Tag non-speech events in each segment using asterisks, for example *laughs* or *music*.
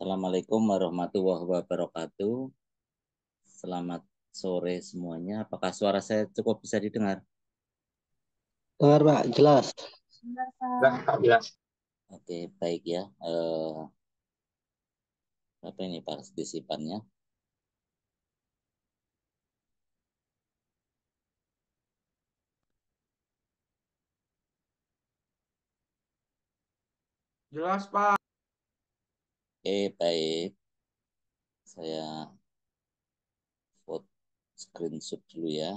Assalamualaikum warahmatullahi wabarakatuh. Selamat sore semuanya. Apakah suara saya cukup bisa didengar? Dengar Pak, jelas. jelas. Oke, baik ya. Uh, apa ini partisipannya? Jelas Pak. Oke, eh, baik. Saya foto screenshot dulu ya.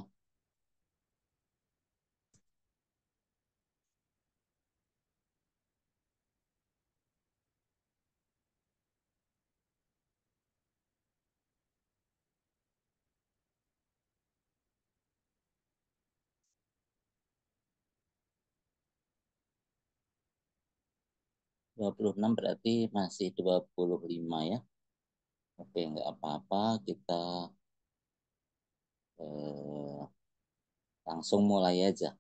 26 berarti masih 25 ya. Oke, nggak apa-apa. Kita eh, langsung mulai aja.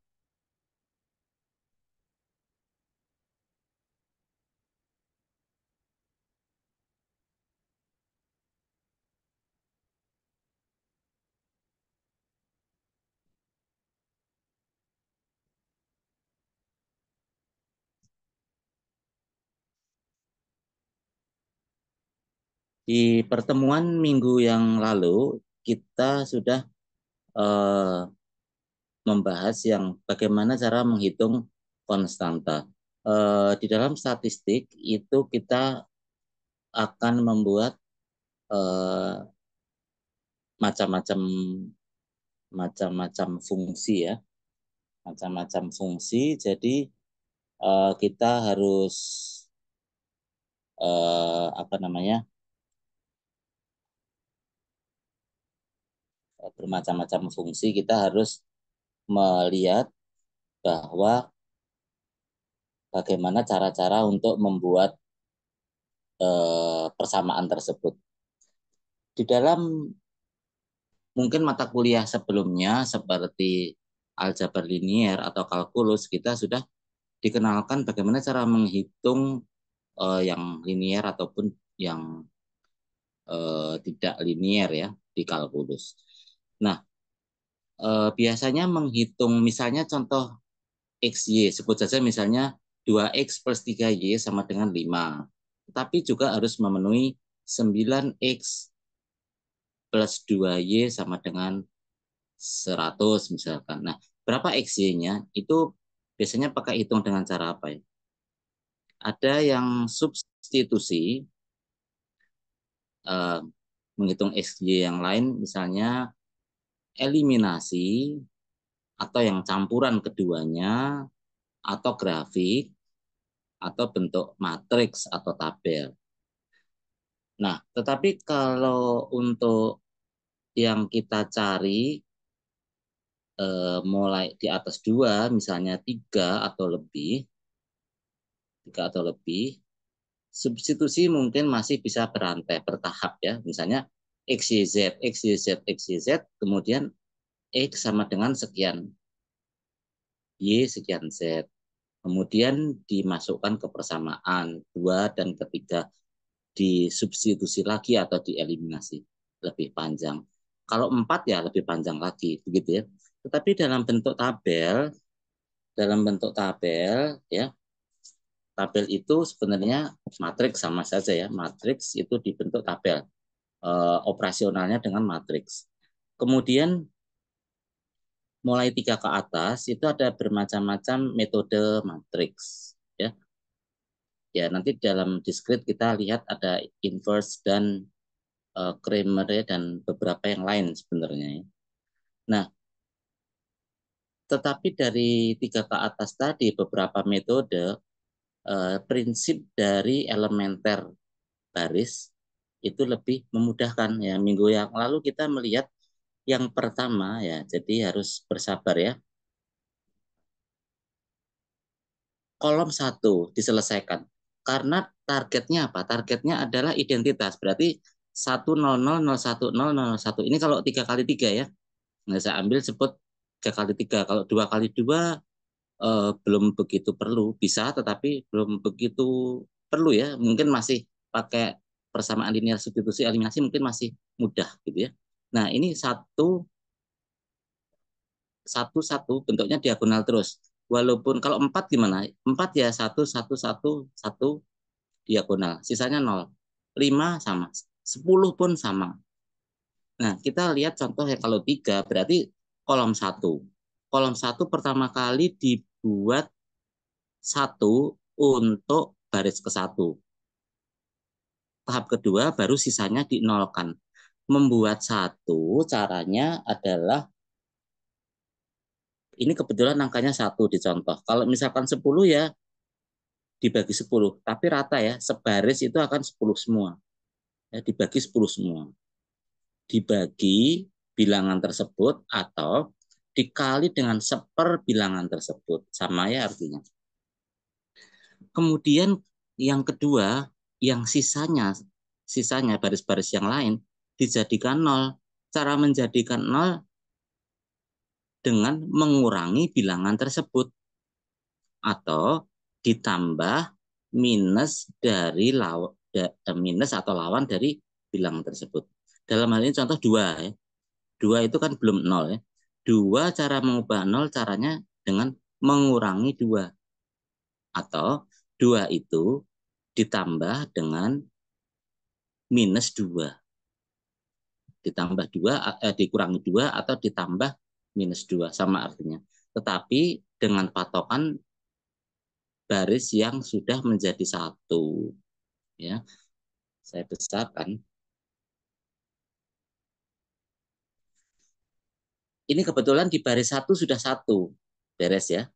di pertemuan minggu yang lalu kita sudah uh, membahas yang bagaimana cara menghitung konstanta. Uh, di dalam statistik itu kita akan membuat uh, macam-macam macam-macam fungsi ya, macam-macam fungsi. Jadi uh, kita harus apa namanya? bermacam-macam fungsi kita harus melihat bahwa bagaimana cara-cara untuk membuat eh, persamaan tersebut. Di dalam mungkin mata kuliah sebelumnya seperti aljabar linier atau kalkulus kita sudah dikenalkan bagaimana cara menghitung eh, yang linier ataupun yang eh, tidak linier ya di kalkulus. Nah, e, biasanya menghitung misalnya contoh XY, sebut saja misalnya 2X plus 3Y sama dengan 5. Tapi juga harus memenuhi 9X plus 2Y sama dengan 100 misalkan. Nah, berapa XY-nya itu biasanya pakai hitung dengan cara apa ya? Ada yang substitusi, eh, menghitung XY yang lain, misalnya eliminasi atau yang campuran keduanya atau grafik atau bentuk matriks atau tabel. Nah, tetapi kalau untuk yang kita cari eh, mulai di atas dua, misalnya tiga atau lebih, tiga atau lebih, substitusi mungkin masih bisa berantai bertahap ya. Misalnya X, Y, Z, X, Y, Z, X, Y, Z, kemudian X sama dengan sekian. Y sekian Z. Kemudian dimasukkan ke persamaan dua dan ketiga disubstitusi lagi atau dieliminasi lebih panjang. Kalau empat ya lebih panjang lagi, begitu ya. Tetapi dalam bentuk tabel, dalam bentuk tabel ya, tabel itu sebenarnya matriks sama saja ya. Matriks itu dibentuk tabel. Eh, operasionalnya dengan matriks. Kemudian mulai tiga ke atas itu ada bermacam-macam metode matriks ya. Ya, nanti dalam diskrit kita lihat ada inverse dan uh, Kramer ya, dan beberapa yang lain sebenarnya ya. Nah, tetapi dari tiga ke atas tadi beberapa metode uh, prinsip dari elementer baris itu lebih memudahkan ya minggu yang lalu kita melihat yang pertama ya jadi harus bersabar ya kolom satu diselesaikan karena targetnya apa targetnya adalah identitas berarti 100010001 ini kalau tiga kali tiga ya nah saya ambil sebut tiga kali tiga kalau dua kali dua eh, belum begitu perlu bisa tetapi belum begitu perlu ya mungkin masih pakai persamaan linear substitusi eliminasi mungkin masih mudah gitu ya. Nah, ini satu satu satu bentuknya diagonal terus. Walaupun kalau empat gimana? Empat ya satu satu satu satu diagonal. Sisanya nol. Lima sama. Sepuluh pun sama. Nah, kita lihat contoh ya kalau tiga berarti kolom satu. Kolom satu pertama kali dibuat satu untuk baris ke satu tahap kedua baru sisanya dinolkan. Membuat satu caranya adalah ini kebetulan angkanya satu di contoh. Kalau misalkan 10 ya dibagi 10, tapi rata ya, sebaris itu akan 10 semua. Ya, dibagi 10 semua. Dibagi bilangan tersebut atau dikali dengan seper bilangan tersebut. Sama ya artinya. Kemudian yang kedua, yang sisanya sisanya baris-baris yang lain dijadikan nol. Cara menjadikan nol dengan mengurangi bilangan tersebut atau ditambah minus dari lawan eh, minus atau lawan dari bilangan tersebut. Dalam hal ini contoh dua ya. Dua itu kan belum nol ya. Dua cara mengubah nol caranya dengan mengurangi dua atau dua itu ditambah dengan minus 2. Ditambah 2, eh, dikurangi 2 atau ditambah minus 2, sama artinya. Tetapi dengan patokan baris yang sudah menjadi satu. Ya, saya besarkan. Ini kebetulan di baris satu sudah satu, beres ya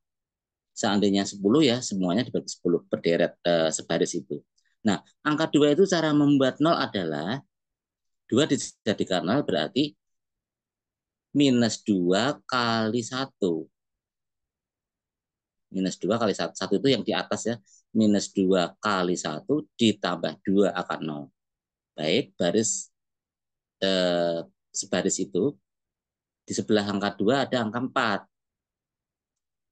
seandainya 10 ya semuanya dibagi 10 berderet uh, sebaris itu. Nah, angka 2 itu cara membuat 0 adalah 2 dijadikan 0 berarti minus 2 kali 1. Minus 2 kali 1. 1 itu yang di atas ya. Minus 2 kali 1 ditambah 2 akan 0. Baik, baris eh, sebaris itu. Di sebelah angka 2 ada angka 4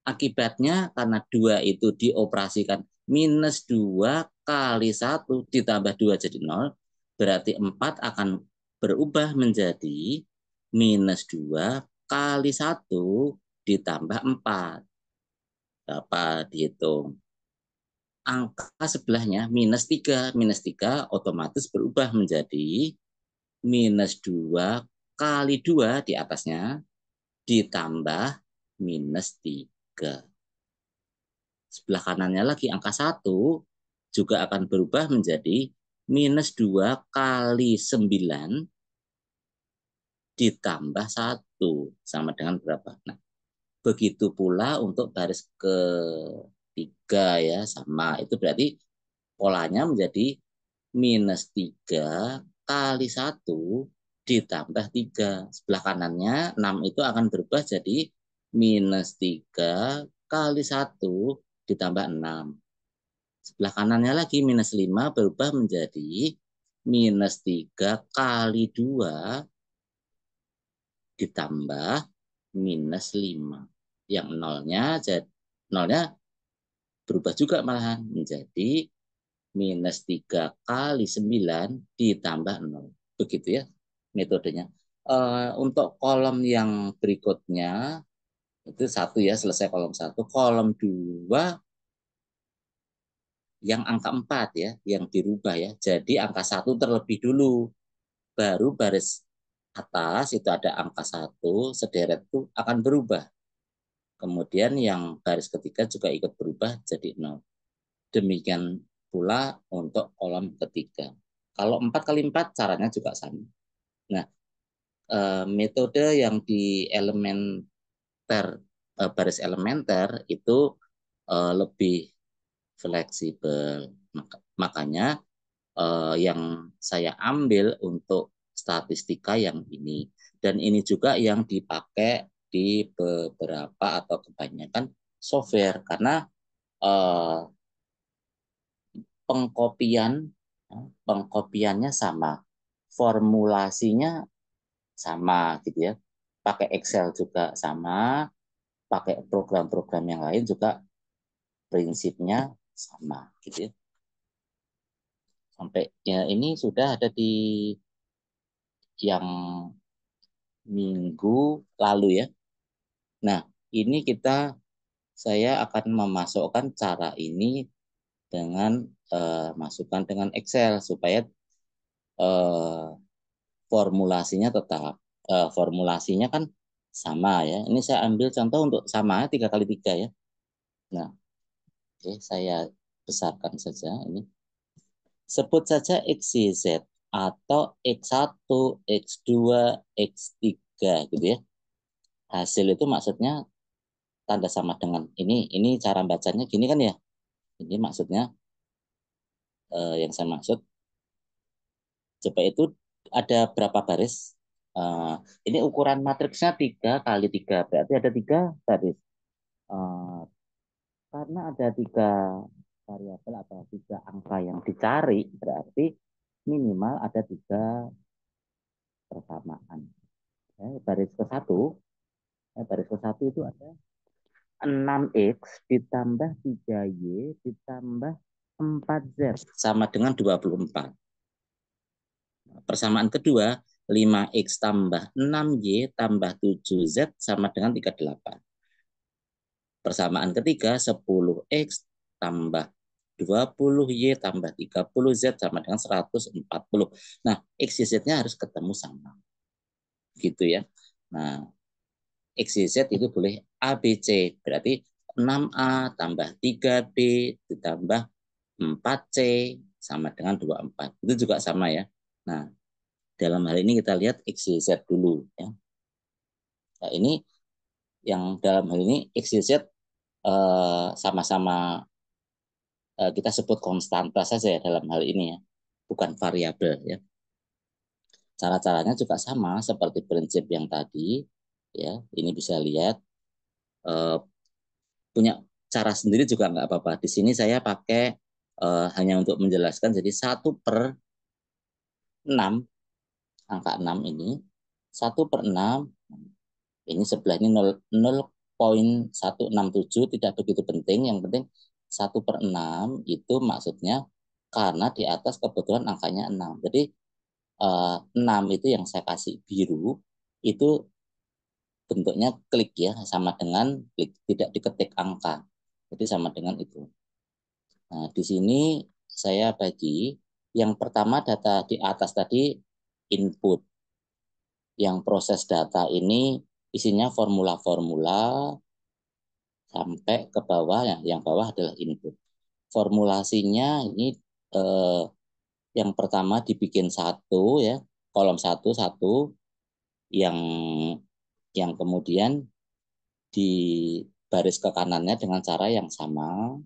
akibatnya karena dua itu dioperasikan minus dua kali satu ditambah dua jadi nol berarti empat akan berubah menjadi minus dua kali satu ditambah empat dapat dihitung angka sebelahnya minus tiga minus tiga otomatis berubah menjadi minus dua kali dua di atasnya ditambah minus tiga 3. Sebelah kanannya lagi angka 1 juga akan berubah menjadi minus 2 kali 9 ditambah 1 sama dengan berapa? Nah, begitu pula untuk baris ke 3 ya sama. Itu berarti polanya menjadi minus 3 kali 1 ditambah 3. Sebelah kanannya 6 itu akan berubah jadi minus 3 kali 1 ditambah 6. Sebelah kanannya lagi minus 5 berubah menjadi minus 3 kali 2 ditambah minus 5. Yang nolnya, jadi, nolnya berubah juga malahan menjadi minus 3 kali 9 ditambah 0. Begitu ya metodenya. Uh, untuk kolom yang berikutnya, itu satu ya, selesai kolom satu. Kolom dua yang angka empat ya, yang dirubah ya. Jadi angka satu terlebih dulu. Baru baris atas itu ada angka satu sederet itu akan berubah. Kemudian yang baris ketiga juga ikut berubah jadi nol Demikian pula untuk kolom ketiga. Kalau empat kali empat caranya juga sama. Nah, eh, metode yang di elemen karakter uh, eh, baris elementer itu uh, lebih fleksibel. makanya uh, yang saya ambil untuk statistika yang ini dan ini juga yang dipakai di beberapa atau kebanyakan software karena uh, pengkopian ya, pengkopiannya sama formulasinya sama gitu ya pakai Excel juga sama, pakai program-program yang lain juga prinsipnya sama gitu ya. Sampai ya ini sudah ada di yang minggu lalu ya. Nah, ini kita saya akan memasukkan cara ini dengan uh, masukkan dengan Excel supaya uh, formulasinya tetap uh, formulasinya kan sama ya. Ini saya ambil contoh untuk sama ya, tiga kali tiga ya. Nah, oke okay, saya besarkan saja ini. Sebut saja x, z atau x1, x2, x3 gitu ya. Hasil itu maksudnya tanda sama dengan ini. Ini cara bacanya gini kan ya. Ini maksudnya eh, yang saya maksud. Coba itu ada berapa baris Uh, ini ukuran matriksnya tiga kali tiga berarti ada tiga baris. Uh, karena ada tiga variabel atau tiga angka yang dicari berarti minimal ada tiga persamaan. Eh, baris ke satu, baris ke satu itu ada enam x ditambah 3y ditambah empat z sama dengan dua puluh empat. Persamaan kedua 5X tambah 6Y tambah 7Z sama dengan 38. Persamaan ketiga 10X tambah 20Y tambah 30Z sama dengan 140. Nah, X, Y, Z-nya harus ketemu sama. Gitu ya. Nah, X, Y, Z itu boleh A, B, C. Berarti 6A tambah 3B ditambah 4C sama dengan 24. Itu juga sama ya. Nah, dalam hal ini kita lihat XYZ dulu ya. Nah, ini yang dalam hal ini XYZ eh, sama-sama eh, kita sebut konstanta saja ya dalam hal ini ya, bukan variabel ya. Cara-caranya juga sama seperti prinsip yang tadi ya. Ini bisa lihat eh, punya cara sendiri juga nggak apa-apa. Di sini saya pakai eh, hanya untuk menjelaskan jadi satu per 6 angka 6 ini 1 per 6 ini sebelah ini 0,167 tidak begitu penting yang penting 1 per 6 itu maksudnya karena di atas kebetulan angkanya 6 jadi eh, 6 itu yang saya kasih biru itu bentuknya klik ya sama dengan klik tidak diketik angka jadi sama dengan itu nah di sini saya bagi yang pertama data di atas tadi input. Yang proses data ini isinya formula-formula sampai ke bawah, ya, yang bawah adalah input. Formulasinya ini eh, yang pertama dibikin satu ya, kolom satu satu, yang yang kemudian di baris ke kanannya dengan cara yang sama,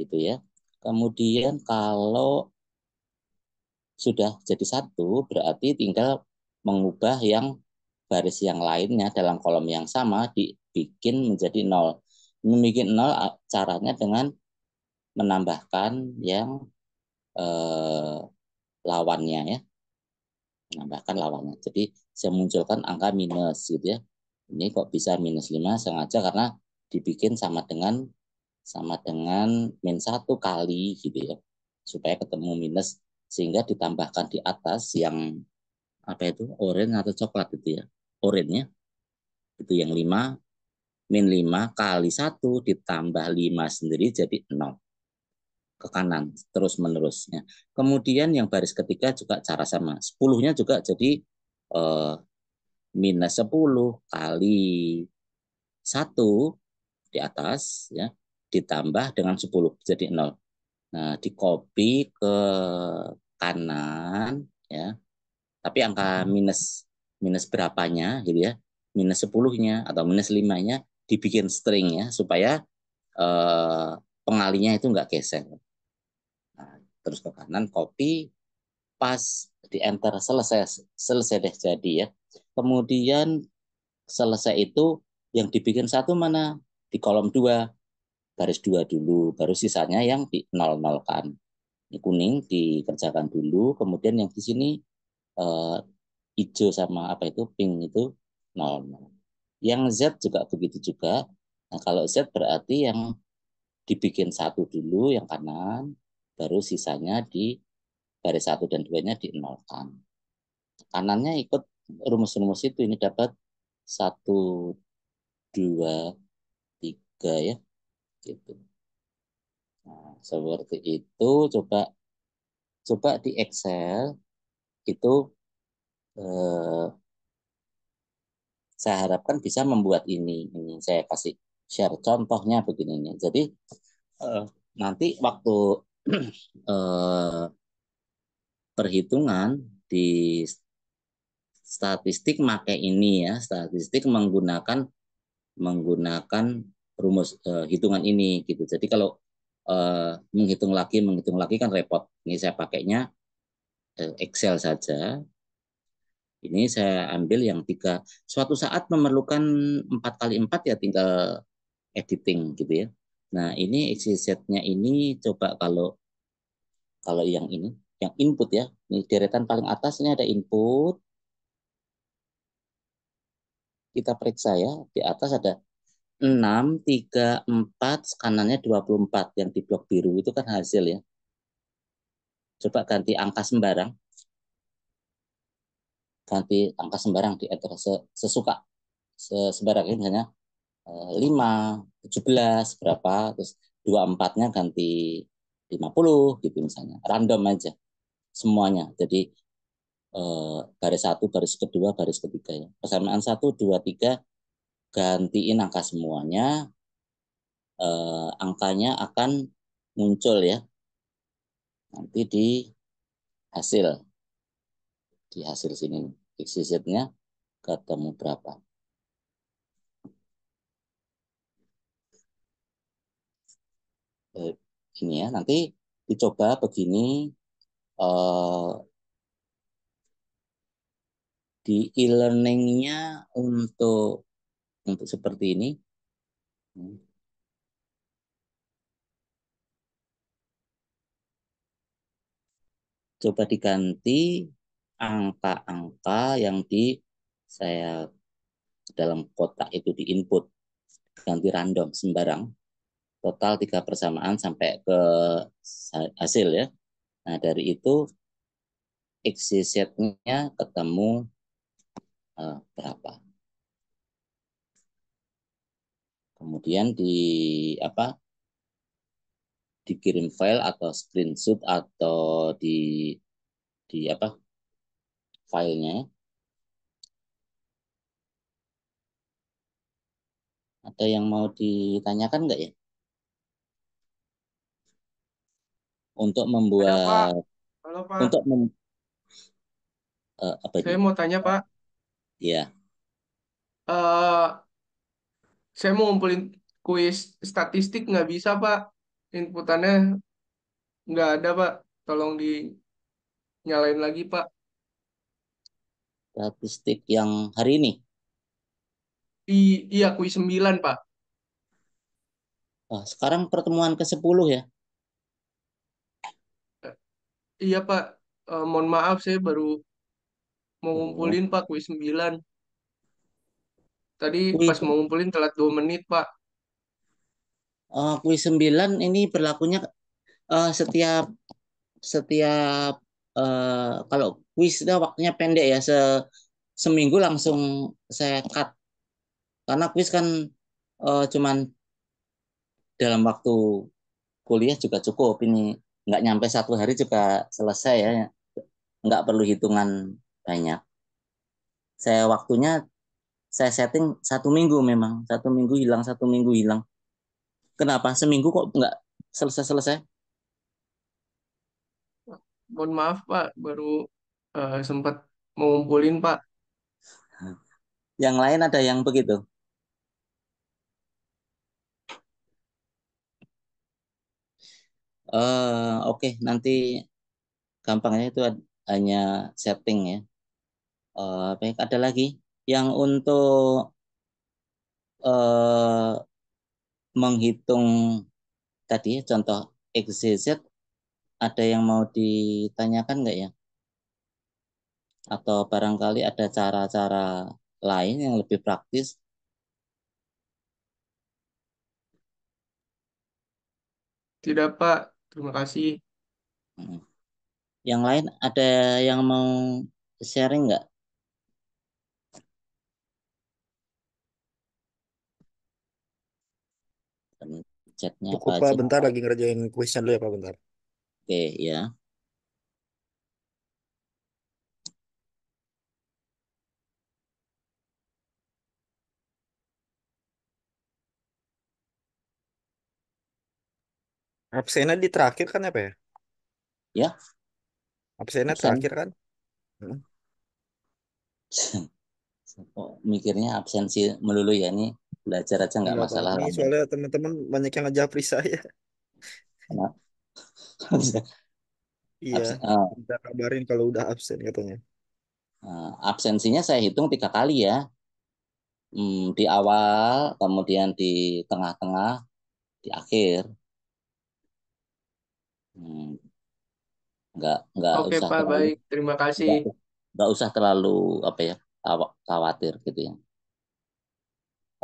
gitu ya. Kemudian kalau sudah jadi satu, berarti tinggal mengubah yang baris yang lainnya dalam kolom yang sama dibikin menjadi nol. Membikin nol caranya dengan menambahkan yang eh, lawannya ya, menambahkan lawannya. Jadi saya munculkan angka minus gitu ya. Ini kok bisa minus lima sengaja karena dibikin sama dengan sama dengan min satu kali gitu ya supaya ketemu minus sehingga ditambahkan di atas yang apa itu orange atau coklat itu ya orange ya itu yang 5 min 5 kali 1 ditambah 5 sendiri jadi 0 ke kanan terus menerusnya kemudian yang baris ketiga juga cara sama 10 nya juga jadi eh, minus 10 kali 1 di atas ya ditambah dengan 10 jadi 0 Nah, di copy ke kanan ya tapi angka hmm. minus minus berapanya gitu ya minus sepuluhnya atau minus limanya dibikin string ya supaya eh, pengalinya itu enggak geser nah, terus ke kanan copy pas di enter selesai selesai deh jadi ya kemudian selesai itu yang dibikin satu mana di kolom dua baris dua dulu baru sisanya yang di nol nolkan ini kuning dikerjakan dulu, kemudian yang di sini uh, hijau sama apa itu pink itu normal. Yang Z juga begitu juga. Nah, kalau Z berarti yang dibikin satu dulu yang kanan, baru sisanya di baris satu dan dua duanya nolkan. Kanannya ikut rumus-rumus itu ini dapat satu dua tiga ya gitu. Nah, seperti itu coba coba di Excel itu eh, saya harapkan bisa membuat ini ini saya kasih share contohnya begini Jadi eh, nanti waktu *clears throat* eh, perhitungan di statistik pakai ini ya statistik menggunakan menggunakan rumus eh, hitungan ini gitu. Jadi kalau Eh, menghitung lagi menghitung lagi kan repot. Ini saya pakainya eh, Excel saja. Ini saya ambil yang tiga. Suatu saat memerlukan empat kali empat ya tinggal editing gitu ya. Nah ini XYZ-nya ini coba kalau kalau yang ini yang input ya. Ini deretan paling atas ini ada input. Kita periksa ya, di atas ada 6, 3, 4, kanannya 24 yang di blok biru itu kan hasil ya. Coba ganti angka sembarang. Ganti angka sembarang di enter sesuka. Sembarang ini misalnya 5, eh, 17, berapa, terus 24-nya ganti 50 gitu misalnya. Random aja semuanya. Jadi eh, baris satu, baris kedua, baris ketiga ya. Persamaan 1, 2, 3, gantiin angka semuanya, eh, angkanya akan muncul ya. Nanti di hasil. Di hasil sini, di nya ketemu berapa. Eh, ini ya, nanti dicoba begini eh, di e-learningnya untuk untuk seperti ini. Hmm. Coba diganti angka-angka yang di saya dalam kotak itu di input. Ganti random sembarang. Total tiga persamaan sampai ke hasil ya. Nah dari itu x nya ketemu uh, berapa. kemudian di apa dikirim file atau screenshot atau di di apa filenya ada yang mau ditanyakan enggak ya untuk membuat Halo, Pak. Halo, Pak. untuk mem, uh, apa saya ini? mau tanya Pak ya uh, saya mau ngumpulin kuis statistik nggak bisa pak inputannya nggak ada pak tolong dinyalain lagi pak statistik yang hari ini I iya kuis sembilan pak oh, sekarang pertemuan ke sepuluh ya iya pak Uh, mohon maaf saya baru mau ngumpulin pak kuis sembilan Tadi kuis. pas mau ngumpulin telat dua menit, Pak. Uh, kuis 9 ini berlakunya uh, setiap setiap uh, kalau kuisnya waktunya pendek ya se seminggu langsung saya cut karena kuis kan uh, cuman dalam waktu kuliah juga cukup ini nggak nyampe satu hari juga selesai ya nggak perlu hitungan banyak saya waktunya saya setting satu minggu memang satu minggu hilang satu minggu hilang kenapa seminggu kok nggak selesai selesai mohon maaf pak baru uh, sempat mengumpulin pak yang lain ada yang begitu uh, oke okay, nanti gampangnya itu hanya setting ya uh, eh, baik ya? ada lagi yang untuk eh, menghitung tadi ya, contoh XYZ ada yang mau ditanyakan enggak ya? Atau barangkali ada cara-cara lain yang lebih praktis Tidak, Pak. Terima kasih. Hmm. Yang lain ada yang mau sharing enggak? chatnya Cukup, Pak Pak, bentar lagi ngerjain question dulu ya Pak, bentar. Oke, ya. Absennya di terakhir kan ya, pak ya? Ya. Absennya absen. terakhir kan? Hmm. *laughs* Oh, mikirnya absensi melulu ya ini belajar aja nggak masalah Ini soalnya teman-teman banyak yang ngejapri saya. *laughs* Iya, kita eh. kabarin kalau udah absen katanya. Nah, absensinya saya hitung tiga kali ya. Hmm, di awal, kemudian di tengah-tengah, di akhir. Hmm, nggak nggak Oke, usah Pak, terlalu, baik. Terima kasih. Nggak, nggak usah terlalu apa ya khawatir gitu ya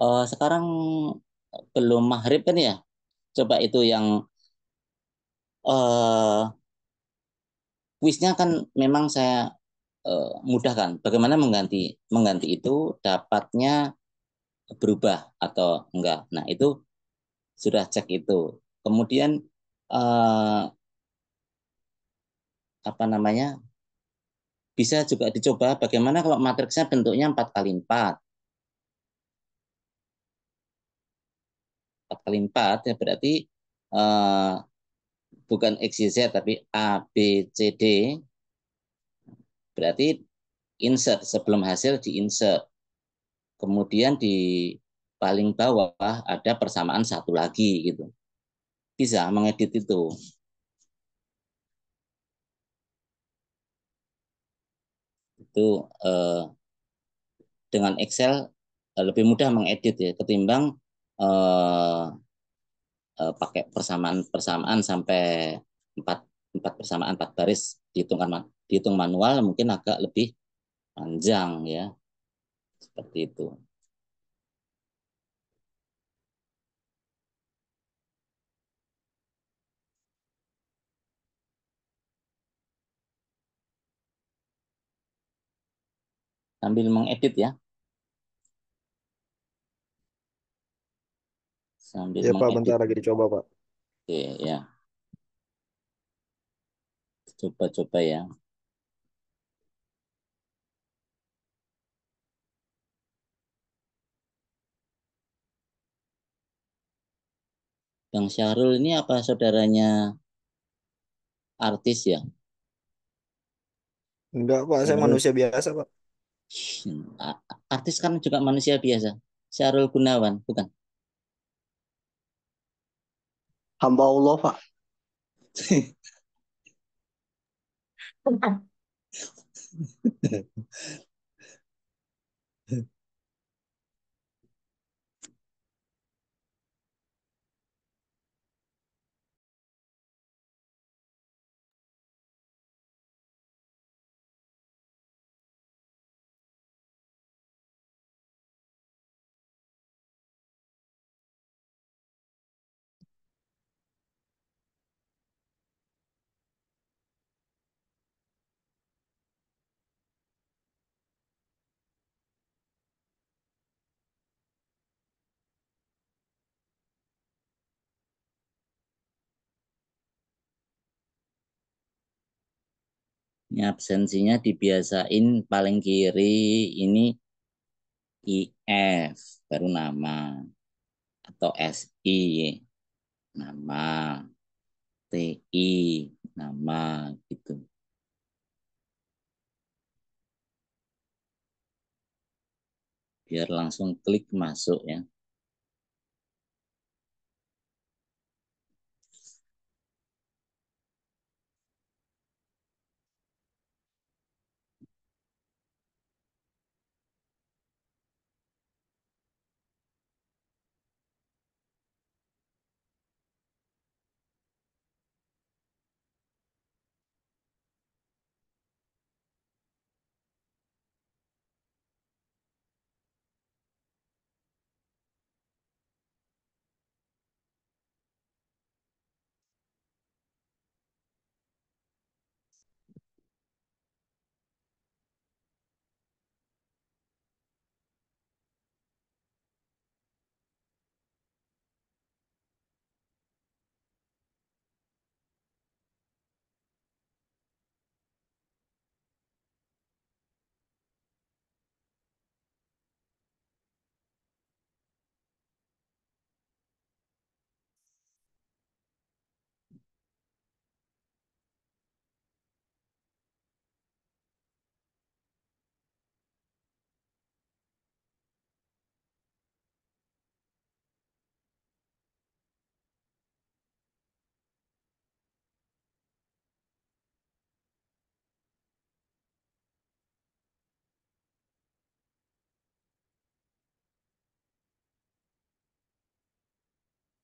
uh, sekarang belum maghrib kan ya coba itu yang uh, kuisnya kan memang saya uh, kan bagaimana mengganti mengganti itu dapatnya berubah atau enggak nah itu sudah cek itu kemudian uh, apa namanya bisa juga dicoba bagaimana kalau matriksnya bentuknya empat kali empat 4 kali 4 ya berarti uh, bukan X, Y, Z tapi A, B, C, D. Berarti insert sebelum hasil di insert. Kemudian di paling bawah ada persamaan satu lagi gitu. Bisa mengedit itu. Itu eh, dengan Excel eh, lebih mudah mengedit ya ketimbang uh, uh, pakai persamaan-persamaan sampai empat empat persamaan empat baris dihitungkan dihitung manual mungkin agak lebih panjang ya seperti itu. sambil mengedit ya Sambil Ya Pak, bentar lagi dicoba Pak. Oke, ya. Coba-coba ya. Bang Syahrul ini apa saudaranya artis ya? Enggak Pak, saya manusia biasa Pak. Artis kan juga manusia biasa. Syahrul Gunawan, bukan? 汉堡、老马。Ini absensinya dibiasain paling kiri ini IF baru nama atau SI nama TI nama gitu. Biar langsung klik masuk ya.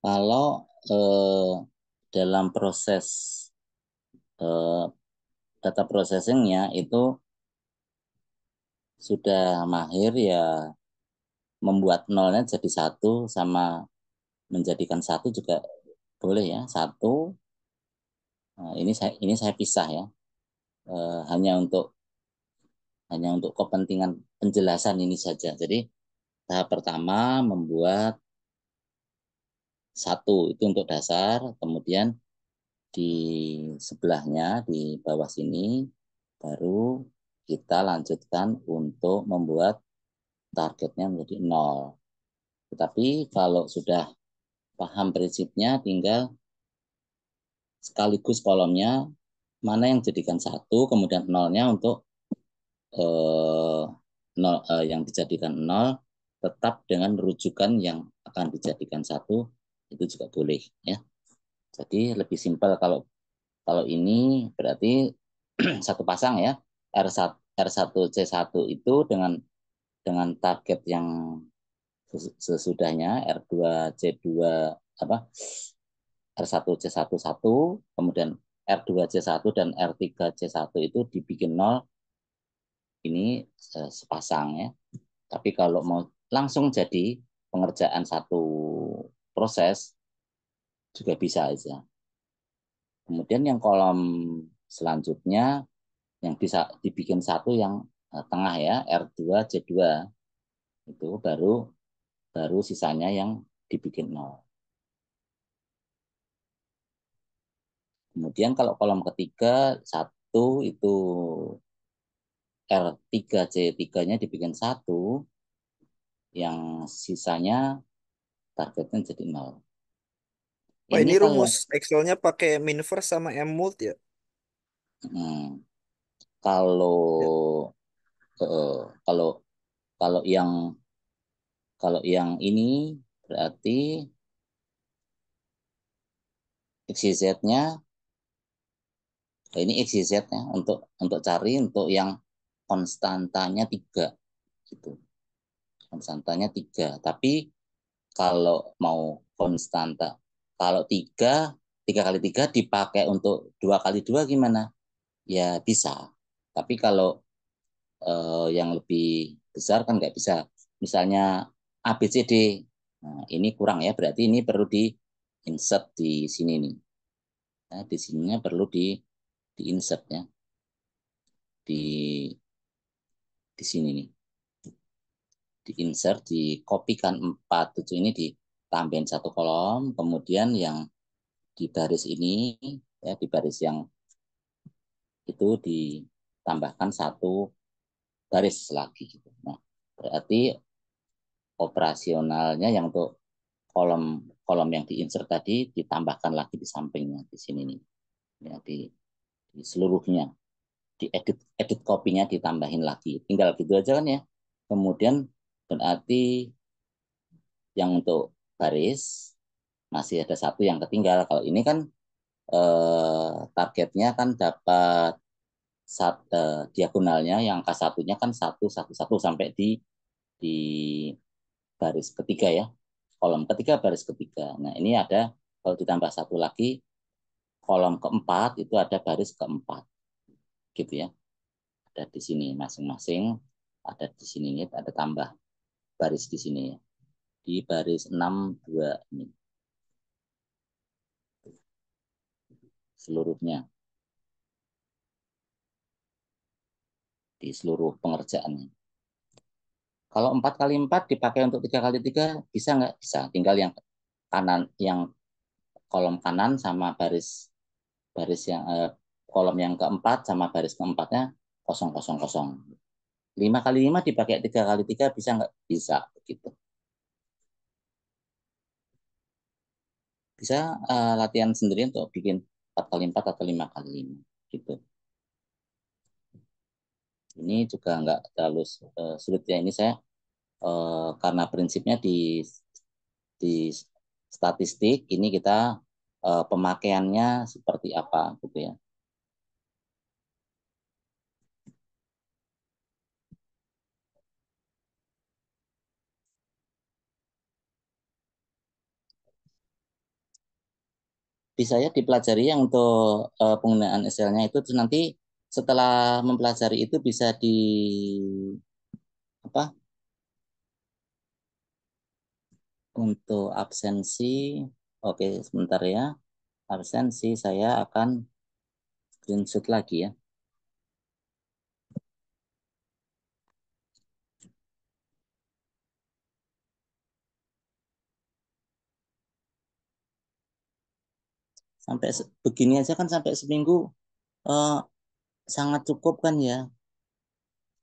kalau eh, dalam proses eh, data processingnya itu sudah mahir ya membuat nolnya jadi satu sama menjadikan satu juga boleh ya satu nah, ini saya ini saya pisah ya eh, hanya untuk hanya untuk kepentingan penjelasan ini saja jadi tahap pertama membuat satu itu untuk dasar kemudian di sebelahnya di bawah sini baru kita lanjutkan untuk membuat targetnya menjadi nol tetapi kalau sudah paham prinsipnya tinggal sekaligus kolomnya mana yang jadikan satu kemudian nolnya untuk eh, nol eh, yang dijadikan nol tetap dengan rujukan yang akan dijadikan satu itu juga boleh ya. Jadi lebih simpel kalau kalau ini berarti *clears throat* satu pasang ya R1 R1 C1 itu dengan dengan target yang sesudahnya R2 C2 apa R1 C1 1 kemudian R2 C1 dan R3 C1 itu dibikin nol ini eh, sepasang ya. Tapi kalau mau langsung jadi pengerjaan satu proses juga bisa aja. Kemudian yang kolom selanjutnya yang bisa dibikin satu yang eh, tengah ya R2 C2 itu baru baru sisanya yang dibikin nol. Kemudian kalau kolom ketiga satu itu R3 C3-nya dibikin satu yang sisanya targetnya jadi nol. Wah, ini, ini rumus kalau, Excelnya pakai minverse sama mmult ya? Hmm, kalau ya. Uh, kalau kalau yang kalau yang ini berarti XYZ-nya ini XYZ-nya untuk untuk cari untuk yang konstantanya tiga gitu konstantanya tiga tapi kalau mau konstanta. Kalau tiga, tiga kali tiga dipakai untuk dua kali dua gimana? Ya bisa. Tapi kalau eh, yang lebih besar kan nggak bisa. Misalnya ABCD. Nah, ini kurang ya, berarti ini perlu di insert di sini nih. Nah, di sininya perlu di di insert ya. Di di sini nih diinsert, dikopikan tujuh ini ditambahin satu kolom, kemudian yang di baris ini, ya di baris yang itu ditambahkan satu baris lagi. Gitu. Nah, berarti operasionalnya yang untuk kolom kolom yang diinsert tadi ditambahkan lagi di sampingnya di sini nih. Ya, di, di seluruhnya. Di edit edit kopinya ditambahin lagi. Tinggal gitu aja kan ya. Kemudian Berarti yang untuk baris masih ada satu yang ketinggal. Kalau ini kan eh, targetnya kan dapat sat, eh, diagonalnya yang angka satunya kan satu satu satu sampai di di baris ketiga ya kolom ketiga baris ketiga. Nah ini ada kalau ditambah satu lagi kolom keempat itu ada baris keempat gitu ya ada di sini masing-masing ada di sini ada tambah baris di sini ya. Di baris 6 2 ini. Seluruhnya. Di seluruh pengerjaannya. Kalau 4 kali 4 dipakai untuk 3 kali 3 bisa nggak? Bisa. Tinggal yang kanan yang kolom kanan sama baris baris yang eh, kolom yang keempat sama baris keempatnya kosong kosong kosong 5 kali 5 dipakai 3 kali 3 bisa nggak? Bisa. Begitu. Bisa uh, latihan sendiri untuk bikin 4 kali 4 atau 5 kali 5. Gitu. Ini juga nggak terlalu uh, sulit ya. Ini saya uh, karena prinsipnya di di statistik ini kita uh, pemakaiannya seperti apa gitu ya. bisa ya dipelajari yang untuk uh, penggunaan SL-nya itu terus nanti setelah mempelajari itu bisa di apa untuk absensi oke sebentar ya absensi saya akan screenshot lagi ya sampai begini aja kan sampai seminggu eh, sangat cukup kan ya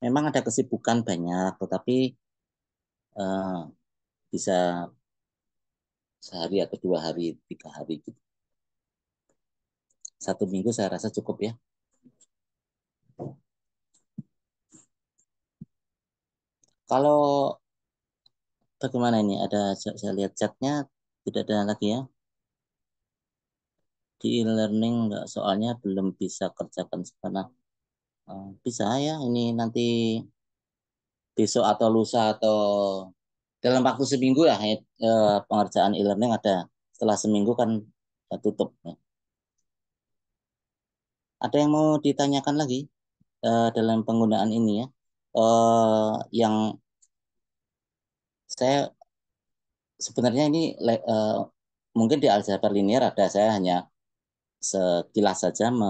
memang ada kesibukan banyak tetapi eh, bisa sehari atau dua hari tiga hari gitu satu minggu saya rasa cukup ya kalau bagaimana ini ada saya lihat chatnya tidak ada lagi ya di e-learning enggak soalnya belum bisa kerjakan sekarang eh, bisa ya ini nanti besok atau lusa atau dalam waktu seminggu ya, eh, pengerjaan e-learning ada setelah seminggu kan tertutup tutup ya. ada yang mau ditanyakan lagi eh, dalam penggunaan ini ya yang saya sebenarnya ini mungkin di aljabar linear ada saya hanya sekilas saja me,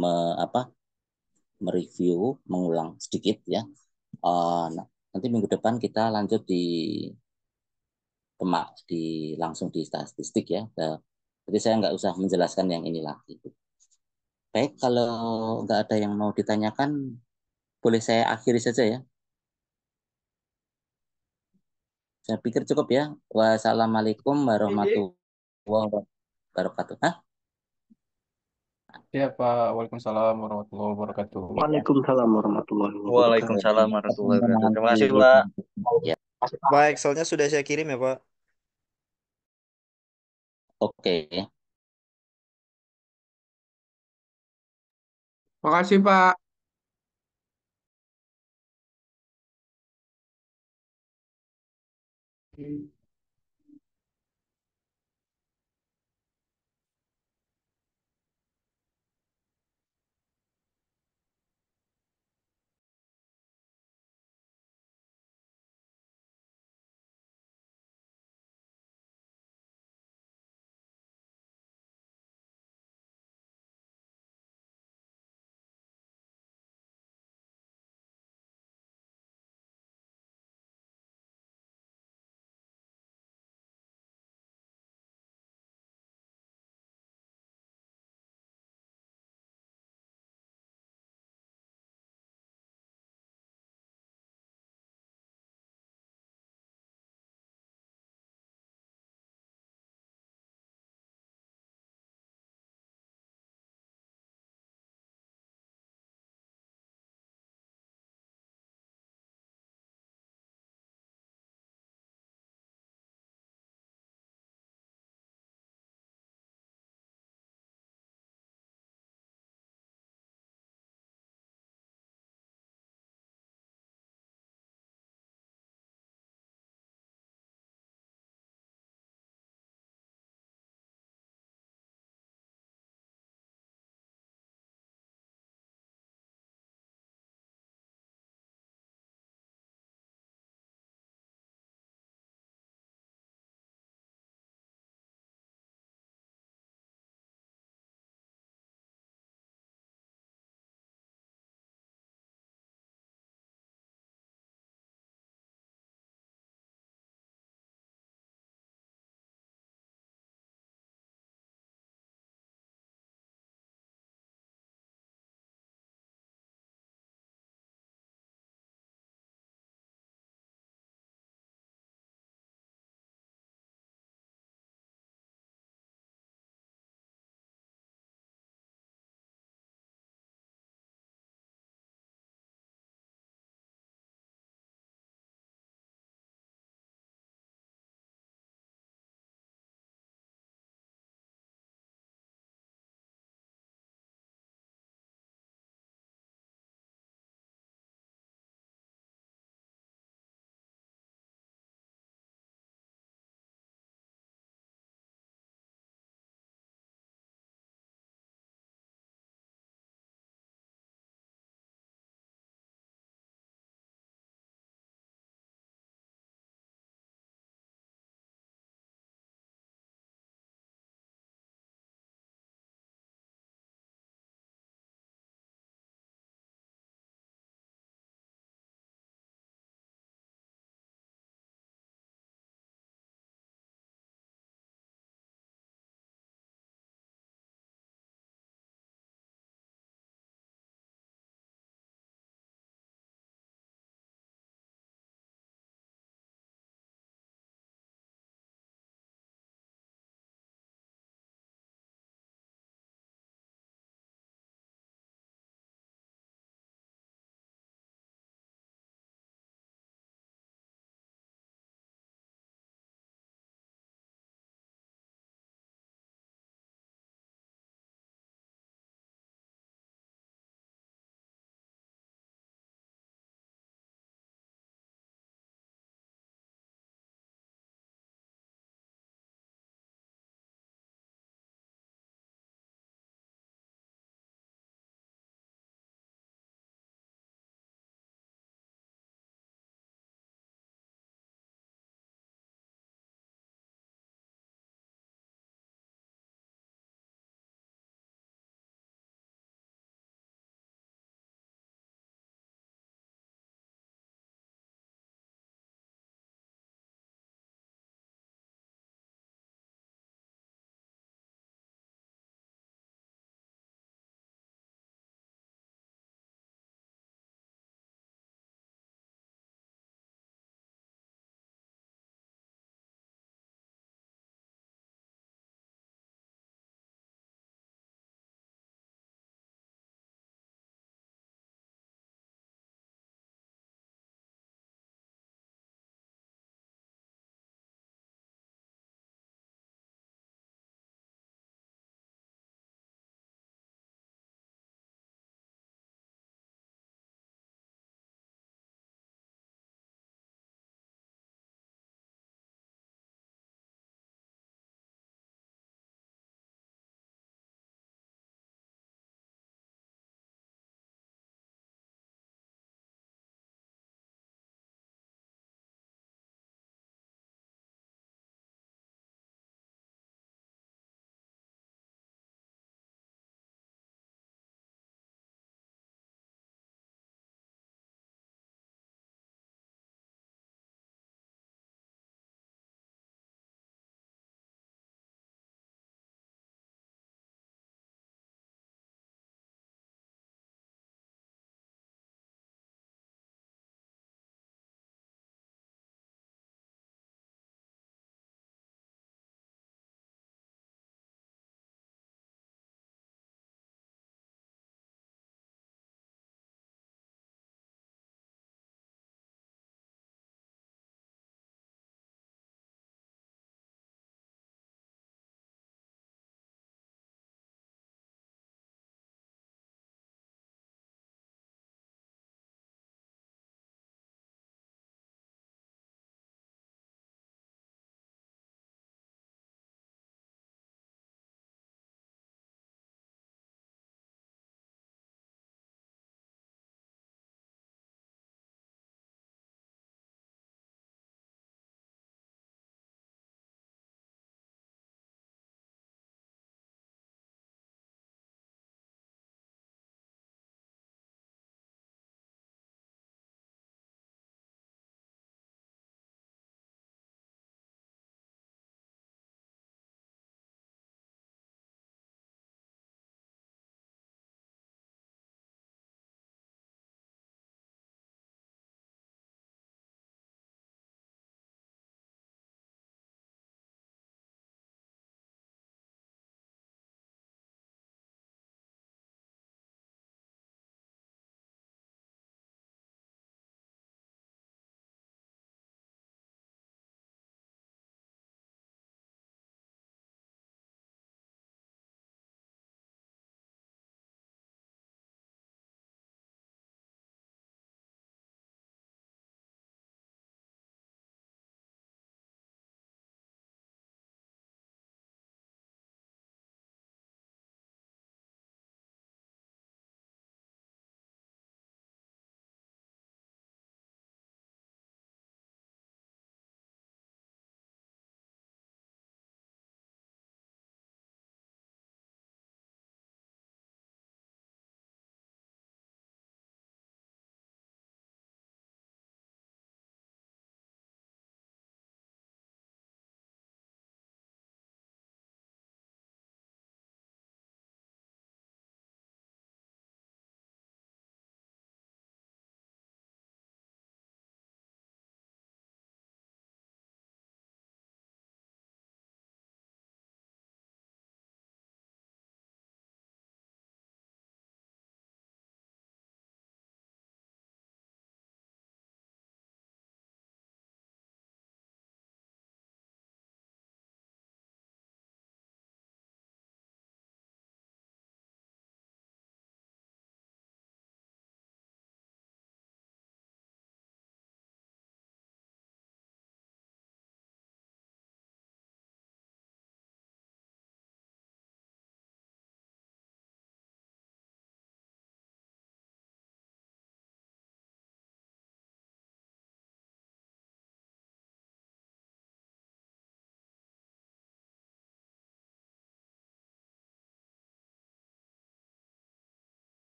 me, apa, mereview, mengulang sedikit ya. Uh, nah, nanti minggu depan kita lanjut di kemak di langsung di statistik ya. Nah, jadi saya nggak usah menjelaskan yang ini lagi. Baik, kalau nggak ada yang mau ditanyakan, boleh saya akhiri saja ya. Saya pikir cukup ya. Wassalamualaikum warahmatullahi wabarakatuh. Ya, Pak. Waalaikumsalam warahmatullahi wabarakatuh. Waalaikumsalam warahmatullahi wabarakatuh. Waalaikumsalam warahmatullahi wabarakatuh. Terima kasih, Pak. Ya. Pak, Excelnya sudah saya kirim ya, Pak. Oke. Terima kasih Pak. Okay.